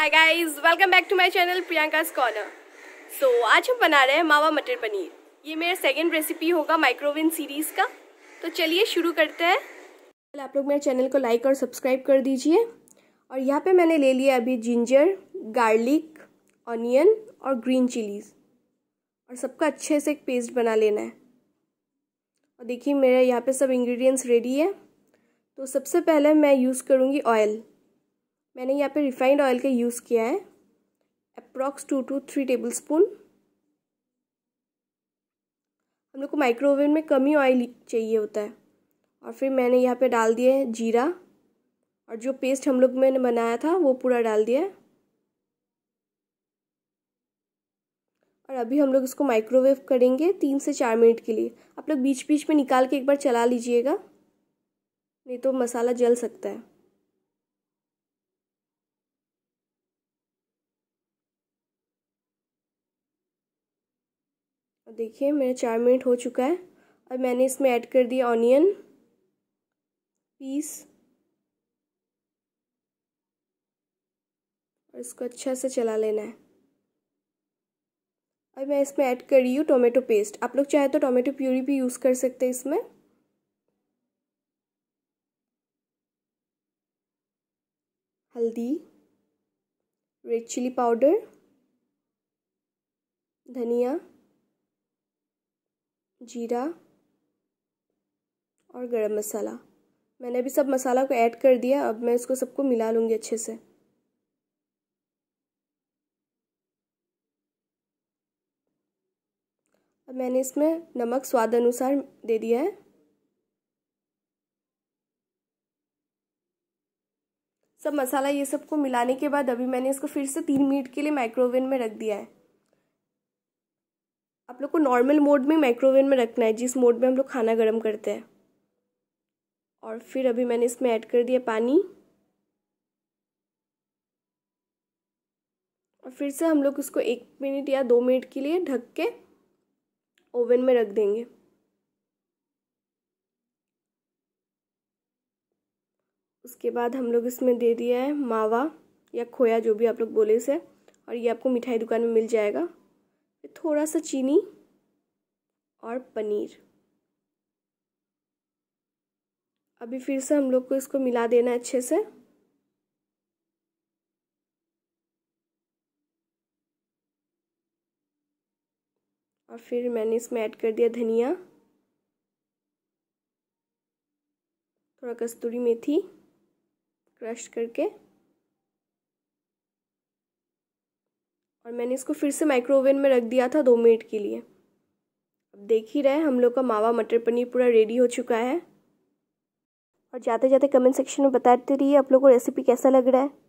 hi guys welcome back to my channel Priyanka scholar so आज हम बना रहे हैं मावा मटर पनीर ये मेरा सेकंड रेसिपी होगा माइक्रोवेन सीरीज़ का तो चलिए शुरू करते हैं आप लोग मेरे चैनल को लाइक और सब्सक्राइब कर दीजिए और यहाँ पे मैंने ले लिया अभी जिंजर गार्लिक ऑनियन और ग्रीन चिलीज़ और सबका अच्छे से एक पेस्ट बना लेना है और देखिए मेरे यहाँ पर सब इंग्रीडियंट्स रेडी है तो सबसे पहले मैं यूज़ करूँगी ऑयल मैंने यहाँ पे रिफाइंड ऑयल का यूज़ किया है approx two to three tablespoon हम लोग को माइक्रोवेव में कम ही ऑयल चाहिए होता है और फिर मैंने यहाँ पे डाल दिया है जीरा और जो पेस्ट हम लोग मैंने बनाया था वो पूरा डाल दिया है और अभी हम लोग इसको माइक्रोवेव करेंगे तीन से चार मिनट के लिए आप लोग बीच बीच में निकाल के एक बार चला लीजिएगा नहीं तो मसाला जल सकता है और देखिए मेरा चार मिनट हो चुका है और मैंने इसमें ऐड कर दिया ऑनियन पीस और इसको अच्छा से चला लेना है और मैं इसमें ऐड कर रही हूँ टोमेटो पेस्ट आप लोग चाहे तो टोमेटो प्यूरी भी यूज़ कर सकते हैं इसमें हल्दी रेड चिली पाउडर धनिया जीरा और गरम मसाला मैंने अभी सब मसाला को ऐड कर दिया अब मैं इसको सबको मिला लूँगी अच्छे से अब मैंने इसमें नमक स्वाद अनुसार दे दिया है सब मसाला ये सबको मिलाने के बाद अभी मैंने इसको फिर से तीन मिनट के लिए माइक्रोवेव में रख दिया है आप लोग को नॉर्मल मोड में माइक्रोवेव में रखना है जिस मोड में हम लोग खाना गर्म करते हैं और फिर अभी मैंने इसमें ऐड कर दिया पानी और फिर से हम लोग इसको एक मिनट या दो मिनट के लिए ढक के ओवन में रख देंगे उसके बाद हम लोग इसमें दे दिया है मावा या खोया जो भी आप लोग बोले से और ये आपको मिठाई दुकान में मिल जाएगा थोड़ा सा चीनी और पनीर अभी फिर से हम लोग को इसको मिला देना है अच्छे से और फिर मैंने इसमें ऐड कर दिया धनिया थोड़ा कस्तूरी मेथी क्रश करके और मैंने इसको फिर से माइक्रो ओवन में रख दिया था दो मिनट के लिए अब देख ही रहे हम लोग का मावा मटर पनीर पूरा रेडी हो चुका है और जाते जाते कमेंट सेक्शन में बताते रहिए आप लोग को रेसिपी कैसा लग रहा है